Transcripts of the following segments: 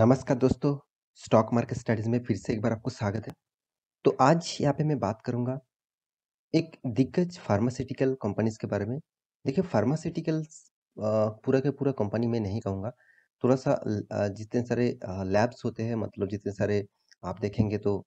नमस्कार दोस्तों stock market studies में फिर से एक बार आपको स्वागत है तो आज यहाँ पे मैं बात करूँगा एक दिग्गज फार्मास्यूटिकल कंपनीज के बारे में देखिए फार्मास्यूटिकल पूरा के पूरा कंपनी में नहीं कहूँगा थोड़ा सा जितने सारे लैब्स होते हैं मतलब जितने सारे आप देखेंगे तो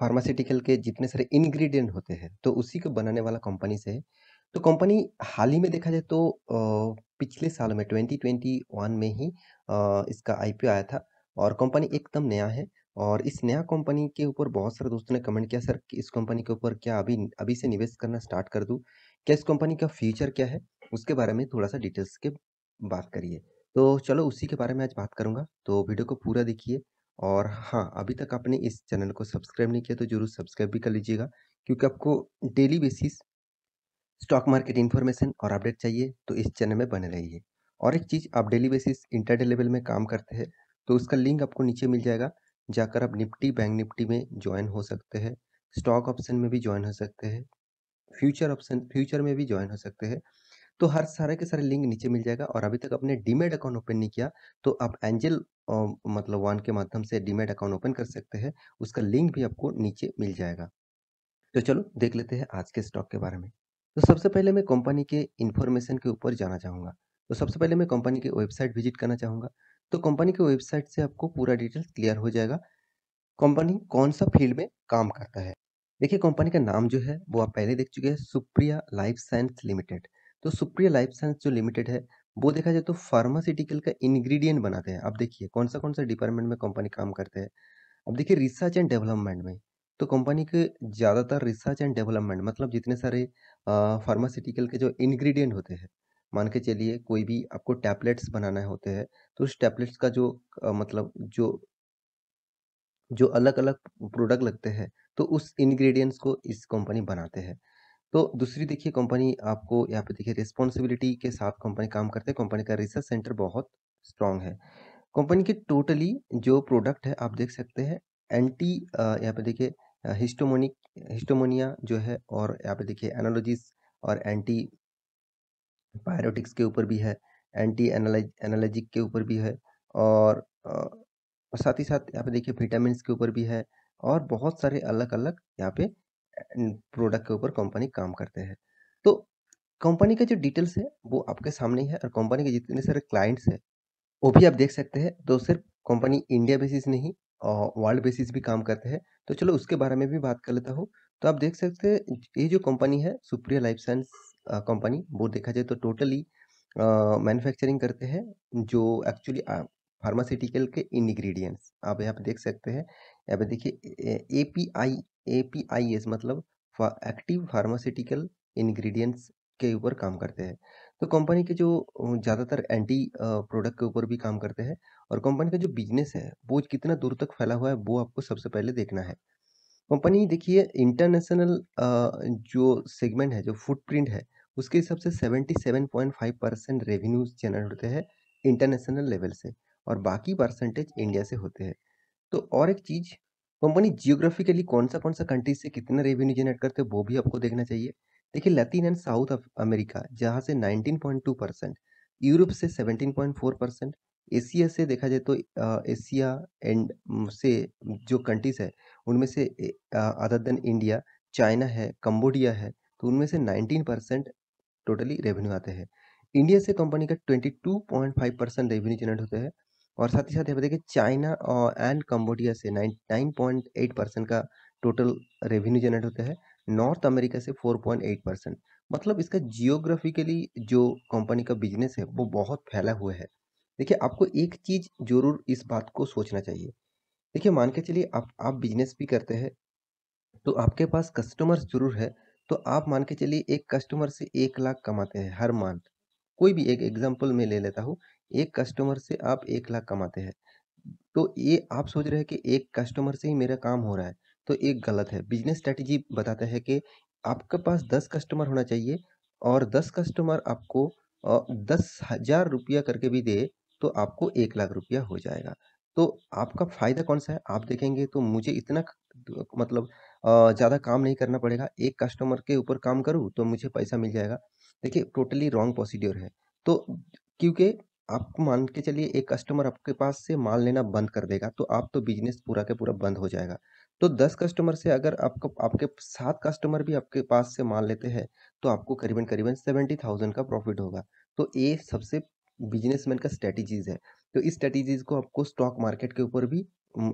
फार्मास्यूटिकल के जितने सारे इन्ग्रीडियंट होते हैं तो उसी को बनाने वाला कंपनी से है तो कंपनी हाल ही में देखा जाए तो पिछले सालों में 2021 में ही इसका आईपीओ आया था और कंपनी एकदम नया है और इस नया कंपनी के ऊपर बहुत सारे दोस्तों ने कमेंट किया सर कि इस कंपनी के ऊपर क्या अभी अभी से निवेश करना स्टार्ट कर दूँ क्या इस कंपनी का फ्यूचर क्या है उसके बारे में थोड़ा सा डिटेल्स के बात करिए तो चलो उसी के बारे में आज बात करूँगा तो वीडियो को पूरा देखिए और हाँ अभी तक आपने इस चैनल को सब्सक्राइब नहीं किया तो जरूर सब्सक्राइब भी कर लीजिएगा क्योंकि आपको daily basis stock market information और अपडेट चाहिए तो इस चैनल में बने रहिए और एक चीज़ आप डेली बेसिस इंटरडे लेवल में काम करते हैं तो उसका लिंक आपको नीचे मिल जाएगा जाकर आप निफ्टी बैंक निफ्टी में ज्वाइन हो सकते हैं स्टॉक ऑप्शन में भी ज्वाइन हो सकते हैं फ्यूचर ऑप्शन फ्यूचर में भी ज्वाइन हो सकते हैं तो हर सारे के सारे लिंक नीचे मिल जाएगा और अभी तक आपने डीमेट अकाउंट ओपन नहीं किया तो आप एंजल मतलब वन के माध्यम से डीमेट अकाउंट ओपन कर सकते हैं उसका लिंक भी आपको नीचे मिल जाएगा तो चलो देख लेते हैं आज के स्टॉक के बारे में तो सबसे पहले मैं कंपनी के इन्फॉर्मेशन के ऊपर जाना चाहूँगा तो सबसे पहले मैं कंपनी की वेबसाइट विजिट करना चाहूँगा तो कंपनी की वेबसाइट से आपको पूरा डिटेल क्लियर हो जाएगा कंपनी कौन सा फील्ड में काम करता है देखिए कंपनी का नाम जो है वो आप पहले देख चुके हैं सुप्रिया लाइफ साइंस लिमिटेड तो सुप्रिया लाइफ साइंस जो लिमिटेड है वो देखा जाए तो फार्मास्यूटिकल का इंग्रेडिएंट बनाते हैं आप देखिए कौन सा कौन सा डिपार्टमेंट में कंपनी काम करते हैं अब देखिए रिसर्च एंड डेवलपमेंट में तो कंपनी के ज़्यादातर रिसर्च एंड डेवलपमेंट मतलब जितने सारे फार्मास्यूटिकल के जो इंग्रेडिएंट होते हैं मान के चलिए कोई भी आपको टैबलेट्स बनाना होते हैं तो उस टैबलेट्स का जो आ, मतलब जो जो अलग अलग प्रोडक्ट लगते हैं तो उस इंग्रेडिएंट्स को इस कंपनी बनाते हैं तो दूसरी देखिए कंपनी आपको यहाँ पे देखिए रिस्पॉन्सिबिलिटी के साथ कंपनी काम करते हैं कंपनी का रिसर्च सेंटर बहुत स्ट्रांग है कंपनी के टोटली जो प्रोडक्ट है आप देख सकते हैं एंटी uh, यहाँ पे देखिए हिस्टोमोनिक uh, हिस्टोमोनिया जो है और यहाँ पे देखिए एनालॉजीज और एंटी पायरोटिक्स के ऊपर भी है एंटी एनालॉजिक के ऊपर भी है uh, और साथ ही साथ यहाँ पे देखिए विटामिन के ऊपर भी है और बहुत सारे अलग अलग यहाँ पे प्रोडक्ट के ऊपर कंपनी काम करते हैं तो कंपनी का जो डिटेल्स है वो आपके सामने है और कंपनी के जितने सारे क्लाइंट्स हैं वो भी आप देख सकते हैं तो सिर्फ कंपनी इंडिया बेसिस नहीं वर्ल्ड बेसिस भी काम करते हैं तो चलो उसके बारे में भी बात कर लेता हूँ तो आप देख सकते हैं ये जो कंपनी है सुप्रिया लाइफ साइंस कंपनी वो देखा जाए तो टोटली मैन्युफैक्चरिंग करते हैं जो एक्चुअली फार्मास्यूटिकल के इनग्रीडियंट्स आप यहाँ पे देख सकते हैं यहाँ पे देखिए A P I A P I S मतलब एक्टिव फार्मास्यूटिकल इन्ग्रीडियंट्स के ऊपर काम करते हैं तो कंपनी के जो ज़्यादातर एंटी प्रोडक्ट के ऊपर भी काम करते हैं और कंपनी का जो बिजनेस है वो कितना दूर तक फैला हुआ है वो आपको सबसे पहले देखना है कंपनी देखिए इंटरनेशनल जो सेगमेंट है जो फुटप्रिंट है उसके हिसाब से seventy seven point five percent revenues generate होते हैं इंटरनेशनल लेवल से और बाकी परसेंटेज इंडिया से होते हैं तो और एक चीज़ कंपनी जियोग्राफिकली कौन सा कौन सा कंट्री से कितना रेवेन्यू जनरेट करते हैं वो भी आपको देखना चाहिए देखिए लैटिन एंड साउथ अमेरिका जहाँ से 19.2 परसेंट यूरोप से 17.4 परसेंट एशिया से देखा जाए तो एशिया एंड से जो कंट्रीज़ है उनमें से अदर देन इंडिया चाइना है कम्बोडिया है तो उनमें से 19 परसेंट टोटली रेवेन्यू आते हैं इंडिया से कंपनी का 22.5 परसेंट रेवेन्यू जनरेट होते हैं और साथ ही साथ यहाँ पर देखिए चाइना और एंड कम्बोडिया से 99.8 परसेंट का टोटल रेवेन्यू जनरेट होता है नॉर्थ अमेरिका से 4.8 परसेंट मतलब इसका जियोग्राफिकली जो कंपनी का बिजनेस है वो बहुत फैला हुआ है देखिए आपको एक चीज़ ज़रूर इस बात को सोचना चाहिए देखिए मान के चलिए आप आप बिजनेस भी करते हैं तो आपके पास कस्टमर्स जरूर है तो आप मान के चलिए एक कस्टमर से एक लाख कमाते हैं हर मंथ कोई भी एक एग्जाम्पल मैं ले लेता हूँ एक कस्टमर से आप एक लाख कमाते हैं तो ये आप सोच रहे हैं कि एक कस्टमर से ही मेरा काम हो रहा है तो एक गलत है बिजनेस स्ट्रैटेजी बताता है कि आपके पास दस कस्टमर होना चाहिए और दस कस्टमर आपको दस हज़ार रुपया करके भी दे तो आपको एक लाख रुपया हो जाएगा तो आपका फ़ायदा कौन सा है आप देखेंगे तो मुझे इतना मतलब ज़्यादा काम नहीं करना पड़ेगा एक कस्टमर के ऊपर काम करूँ तो मुझे पैसा मिल जाएगा देखिए टोटली रॉन्ग प्रोसीड्योर है तो क्योंकि आप मान के चलिए एक कस्टमर आपके पास से माल लेना बंद कर देगा तो आप तो बिजनेस पूरा के पूरा बंद हो जाएगा तो दस कस्टमर से अगर आपको आपके सात कस्टमर भी आपके पास से माल लेते हैं तो आपको करीबन करीबन सेवेंटी थाउजेंड का प्रॉफिट होगा तो ये सबसे बिजनेसमैन का स्ट्रेटजीज है तो इस स्ट्रेटजीज को आपको स्टॉक मार्केट के ऊपर भी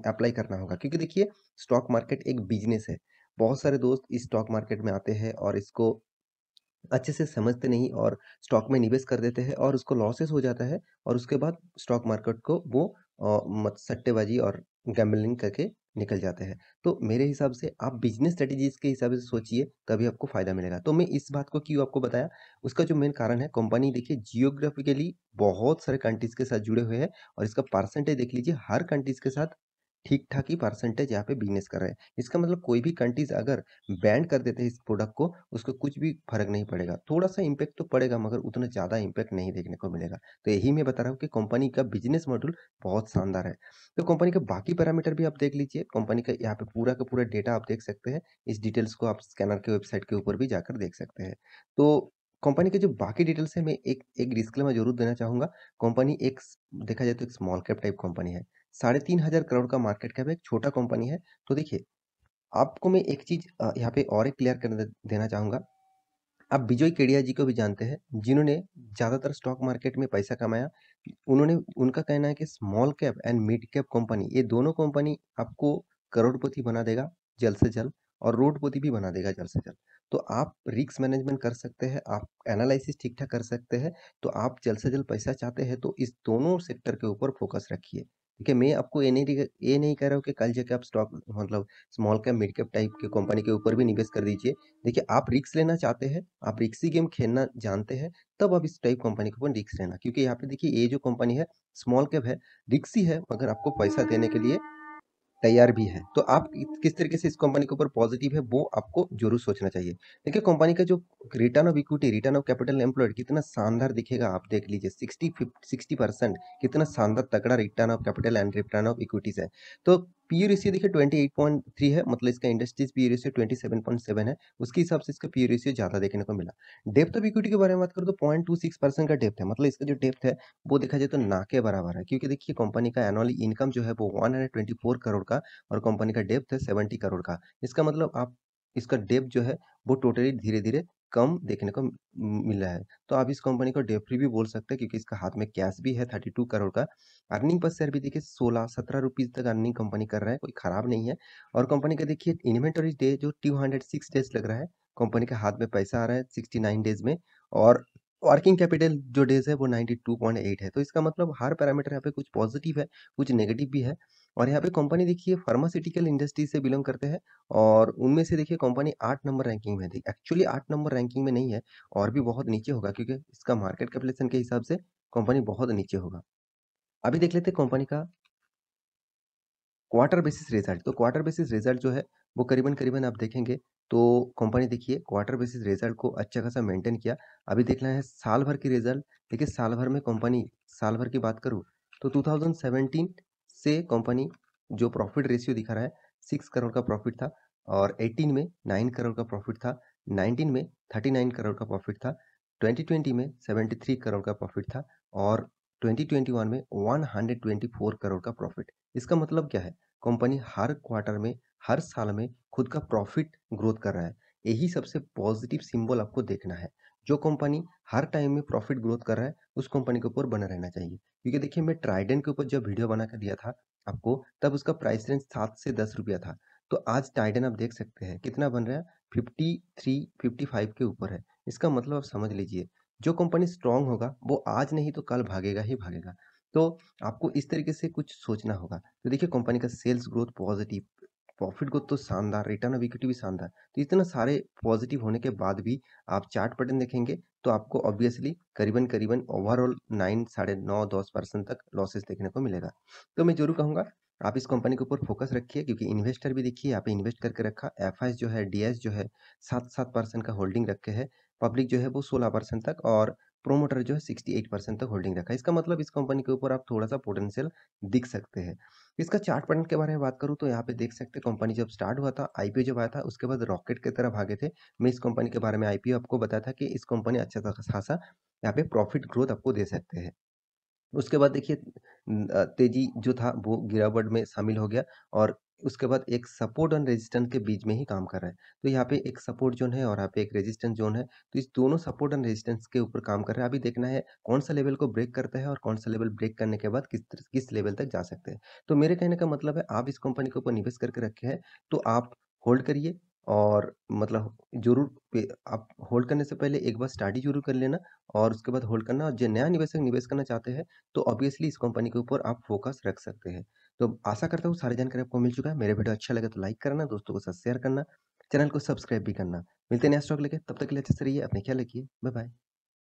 अप्लाई करना होगा क्योंकि देखिए स्टॉक मार्केट एक बिजनेस है बहुत सारे दोस्त इस स्टॉक मार्केट में आते हैं और इसको अच्छे से समझते नहीं और स्टॉक में निवेश कर देते हैं और उसको लॉसेस हो जाता है और उसके बाद स्टॉक मार्केट को वो सट्टेबाजी और गैम्बलिंग करके निकल जाते हैं तो मेरे हिसाब से आप बिजनेस स्ट्रेटेजीज के हिसाब से सोचिए तभी आपको फ़ायदा मिलेगा तो मैं इस बात को क्यों आपको बताया उसका जो मेन कारण है कंपनी देखिए जियोग्राफिकली बहुत सारे कंट्रीज़ के साथ जुड़े हुए हैं और इसका परसेंटेज देख लीजिए हर कंट्रीज़ के साथ ठीक ठाक ही परसेंटेज यहाँ पे बिजनेस कर रहे हैं इसका मतलब कोई भी कंट्रीज अगर बैंड कर देते हैं इस प्रोडक्ट को उसको कुछ भी फर्क नहीं पड़ेगा थोड़ा सा इम्पैक्ट तो पड़ेगा मगर उतना ज़्यादा इम्पैक्ट नहीं देखने को मिलेगा तो यही मैं बता रहा हूँ कि कंपनी का बिजनेस मॉडल बहुत शानदार है तो कंपनी का बाकी पैरामीटर भी आप देख लीजिए कंपनी का यहाँ पे पूरा का पूरा डेटा आप देख सकते हैं इस डिटेल्स को आप स्कैनर के वेबसाइट के ऊपर भी जाकर देख सकते हैं तो कंपनी के जो बाकी डिटेल्स है मैं एक एक डिस्क्लेमर जरूर देना चाहूँगा कंपनी एक देखा जाए तो एक स्मॉल कैप टाइप कंपनी है साढ़े तीन हज़ार करोड़ का मार्केट कैप है एक छोटा कंपनी है तो देखिए आपको मैं एक चीज़ यहाँ पे और एक क्लियर कर देना चाहूँगा आप विजय केडिया जी को भी जानते हैं जिन्होंने ज़्यादातर स्टॉक मार्केट में पैसा कमाया उन्होंने उनका कहना है कि small cap and mid cap company ये दोनों कंपनी आपको करोड़पति बना देगा जल्द से जल्द और रोडपति भी बना देगा जल्द से जल्द तो आप रिक्स मैनेजमेंट कर सकते हैं आप एनालिसिस ठीक ठाक कर सकते हैं तो आप जल्द से जल्द पैसा चाहते हैं तो इस दोनों सेक्टर के ऊपर फोकस रखिए ठीक है मैं आपको ये नहीं ये नहीं कह रहा हूँ कि कल जाके आप स्टॉक मतलब small cap mid cap type के कंपनी के ऊपर भी निवेश कर दीजिए देखिए आप रिक्स लेना चाहते हैं आप रिक्सी गेम खेलना जानते हैं तब आप इस टाइप कंपनी के ऊपर रिक्स लेना क्योंकि यहाँ पे देखिए ये जो कंपनी है स्मॉल कैप है रिक्सी है मगर आपको पैसा देने के लिए तैयार भी है तो आप किस तरीके से इस कंपनी के ऊपर पॉजिटिव है वो आपको जरूर सोचना चाहिए देखिए कंपनी का जो return of equity return of capital employed कितना शानदार दिखेगा आप देख लीजिए सिक्सटी सिक्सटी परसेंट कितना शानदार तगड़ा return of capital and return of equities है तो पी यू रेशियो देखिए ट्वेंटी एट पॉइंट थ्री है मतलब इसका industries P E ratio twenty seven point seven है उसके हिसाब से इसका पी यू रेशियो ज़्यादा देखने को मिला डेप्थ ऑफ इक्विटी के बारे में बात करो तो पॉइंट टू सिक्स परसेंट का डेप्थ है मतलब इसका जो डेप्थ है वो देखा जाए तो ना के बराबर है क्योंकि देखिए कंपनी का एनुअल इनकम जो है वो one hundred twenty four crore का और कंपनी का डेप्थ है सेवेंटी करोड़ का इसका मतलब आप इसका डेप जो है वो टोटली धीरे धीरे कम देखने को मिल रहा है तो आप इस कंपनी को फ्री भी बोल सकते हैं क्योंकि इसका हाथ में कैश भी है थर्टी टू करोड़ का अर्निंग पर शेयर भी देखिए सोलह सत्रह रुपीज़ तक अर्निंग कंपनी कर रहा है कोई ख़राब नहीं है और कंपनी का देखिए इन्वेंटरी डे जो टू हंड्रेड सिक्स डेज लग रहा है कंपनी के हाथ में पैसा आ रहा है सिक्सटी नाइन डेज में और वर्किंग कैपिटल जो डेज है वो नाइन्टी टू पॉइंट एट है तो इसका मतलब हर पैरामीटर यहाँ पे कुछ पॉजिटिव है कुछ नेगेटिव भी है और यहाँ पे कंपनी देखिए फार्मास्यूटिकल इंडस्ट्री से बिलोंग करते हैं और उनमें से देखिए कंपनी आठ नंबर रैंकिंग में है एक्चुअली आठ नंबर रैंकिंग में नहीं है और भी बहुत नीचे होगा क्योंकि इसका मार्केट कैपिटलेशन के हिसाब से कंपनी बहुत नीचे होगा अभी देख लेते कंपनी का क्वार्टर बेसिस रिजल्ट तो क्वार्टर बेसिस रिजल्ट जो है वो करीबन करीबन आप देखेंगे तो कंपनी देखिए क्वार्टर बेसिस रिजल्ट को अच्छा खासा मेंटेन किया अभी देखना है साल भर की रिजल्ट देखिए साल भर में कंपनी साल भर की बात करूँ तो 2017 से कंपनी जो प्रॉफिट रेशियो दिखा रहा है सिक्स करोड़ का प्रॉफिट था और एटीन में नाइन करोड़ का प्रॉफिट था नाइनटीन में थर्टी नाइन करोड़ का प्रॉफिट था ट्वेंटी ट्वेंटी में सेवेंटी थ्री करोड़ का प्रॉफिट था और ट्वेंटी ट्वेंटी वन में one hundred twenty four crore का प्रॉफिट इसका मतलब क्या है कंपनी हर क्वार्टर में हर साल में खुद का प्रॉफिट ग्रोथ कर रहा है यही सबसे पॉजिटिव सिंबल आपको देखना है जो कंपनी हर टाइम में प्रॉफिट ग्रोथ कर रहा है उस कंपनी के ऊपर बना रहना चाहिए क्योंकि देखिए मैं ट्राइडेंट के ऊपर जब वीडियो बना कर दिया था आपको तब उसका प्राइस रेंज सात से दस रुपया था तो आज टाइडन आप देख सकते हैं कितना बन रहा है फिफ्टी थ्री फिफ्टी फाइव के ऊपर है इसका मतलब आप समझ लीजिए जो कंपनी स्ट्रांग होगा वो आज नहीं तो कल भागेगा ही भागेगा तो आपको इस तरीके से कुछ सोचना होगा तो देखिए कंपनी का सेल्स ग्रोथ पॉजिटिव प्रॉफिट को तो शानदार रिटर्न ऑफ इक्विटी भी शानदार तो इतना सारे पॉजिटिव होने के बाद भी आप चार्ट पैटर्न देखेंगे तो आपको ऑब्वियसली करीबन करीबन ओवरऑल नाइन साढ़े नौ दस परसेंट तक लॉसेस देखने को मिलेगा तो मैं जरूर कहूँगा आप इस कंपनी के ऊपर फोकस रखिए क्योंकि इन्वेस्टर भी देखिए आप इन्वेस्ट करके रखा एफ जो है डी जो है सात सात परसेंट का होल्डिंग रखे है पब्लिक जो है वो सोलह परसेंट तक और प्रोमोटर जो है सिक्सटी एट परसेंट तक होल्डिंग रखा है इसका मतलब इस कंपनी के ऊपर आप थोड़ा सा पोटेंशियल दिख सकते हैं इसका चार्ट पैटर्न के बारे में बात करूँ तो यहाँ पे देख सकते हैं कंपनी जब स्टार्ट हुआ था आईपीओ जब आया था उसके बाद रॉकेट की तरफ आगे थे मैं इस कंपनी के बारे में आईपीओ आपको बताया था कि इस कंपनी अच्छा खासा यहाँ पे प्रॉफिट ग्रोथ आपको दे सकते हैं उसके बाद देखिए तेजी जो था वो गिरावट में शामिल हो गया और उसके बाद एक सपोर्ट और रेजिस्टेंस के बीच में ही काम कर रहा है तो यहाँ पे एक सपोर्ट जोन है और यहाँ पे एक रेजिस्टेंस जोन है तो इस दोनों सपोर्ट एंड रेजिस्टेंस के ऊपर काम कर रहा है अभी देखना है कौन सा लेवल को ब्रेक करता है और कौन सा लेवल ब्रेक करने के बाद किस किस लेवल तक जा सकते हैं तो मेरे कहने का मतलब है आप इस कंपनी के ऊपर निवेश करके रखे हैं तो आप होल्ड करिए और मतलब जरूर आप होल्ड करने से पहले एक बार स्टडी जरूर कर लेना और उसके बाद होल्ड करना और जो नया निवेशक निवेश करना चाहते हैं तो ऑब्वियसली इस कंपनी के ऊपर आप फोकस रख सकते हैं तो आशा करता हूँ सारी जानकारी आपको मिल चुका है मेरे वीडियो अच्छा लगे तो लाइक करना दोस्तों के साथ शेयर करना चैनल को सब्सक्राइब भी करना मिलते हैं नया स्टॉक लेके तब तक के लिए अच्छे से रहिए अपने ख्याल रखिए बाय बाय